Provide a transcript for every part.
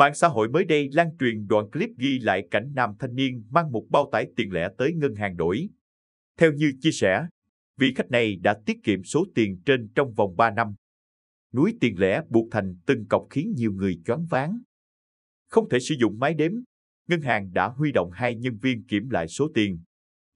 Mạng xã hội mới đây lan truyền đoạn clip ghi lại cảnh nam thanh niên mang một bao tải tiền lẻ tới ngân hàng đổi. Theo như chia sẻ, vị khách này đã tiết kiệm số tiền trên trong vòng 3 năm. Núi tiền lẻ buộc thành từng cọc khiến nhiều người choáng váng. Không thể sử dụng máy đếm, ngân hàng đã huy động hai nhân viên kiểm lại số tiền.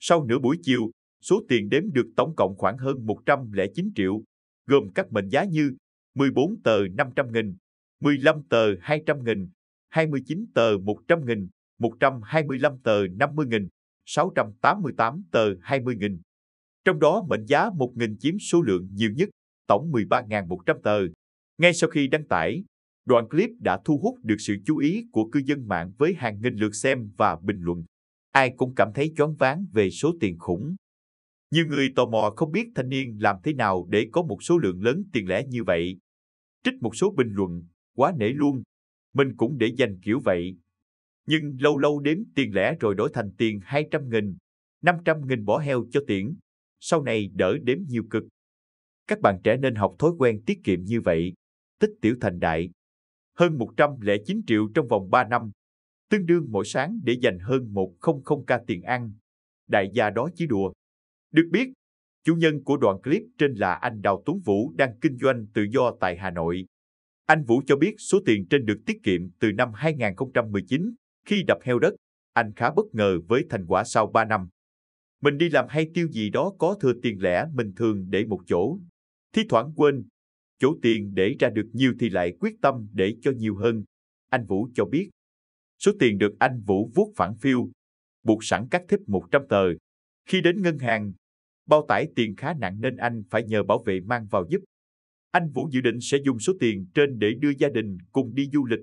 Sau nửa buổi chiều, số tiền đếm được tổng cộng khoảng hơn 109 triệu, gồm các mệnh giá như 14 tờ 500 nghìn, 15 tờ 200 nghìn, 29 tờ 100 nghìn, 125 tờ 50 nghìn, 688 tờ 20 nghìn. Trong đó mệnh giá 1.000 chiếm số lượng nhiều nhất, tổng 13.100 tờ. Ngay sau khi đăng tải, đoạn clip đã thu hút được sự chú ý của cư dân mạng với hàng nghìn lượt xem và bình luận. Ai cũng cảm thấy choáng váng về số tiền khủng. Nhiều người tò mò không biết thanh niên làm thế nào để có một số lượng lớn tiền lẻ như vậy. Trích một số bình luận quá nể luôn. Mình cũng để dành kiểu vậy. Nhưng lâu lâu đếm tiền lẻ rồi đổi thành tiền 200 nghìn, 500 nghìn bỏ heo cho tiễn. Sau này đỡ đếm nhiều cực. Các bạn trẻ nên học thói quen tiết kiệm như vậy, tích tiểu thành đại. Hơn 109 triệu trong vòng 3 năm, tương đương mỗi sáng để dành hơn 100k tiền ăn. Đại gia đó chỉ đùa. Được biết, chủ nhân của đoạn clip trên là anh Đào Tuấn Vũ đang kinh doanh tự do tại Hà Nội. Anh Vũ cho biết số tiền trên được tiết kiệm từ năm 2019 khi đập heo đất. Anh khá bất ngờ với thành quả sau 3 năm. Mình đi làm hay tiêu gì đó có thừa tiền lẻ mình thường để một chỗ. Thi thoảng quên, chỗ tiền để ra được nhiều thì lại quyết tâm để cho nhiều hơn. Anh Vũ cho biết, số tiền được anh Vũ vuốt phản phiêu, buộc sẵn các thiếp 100 tờ. Khi đến ngân hàng, bao tải tiền khá nặng nên anh phải nhờ bảo vệ mang vào giúp. Anh Vũ dự định sẽ dùng số tiền trên để đưa gia đình cùng đi du lịch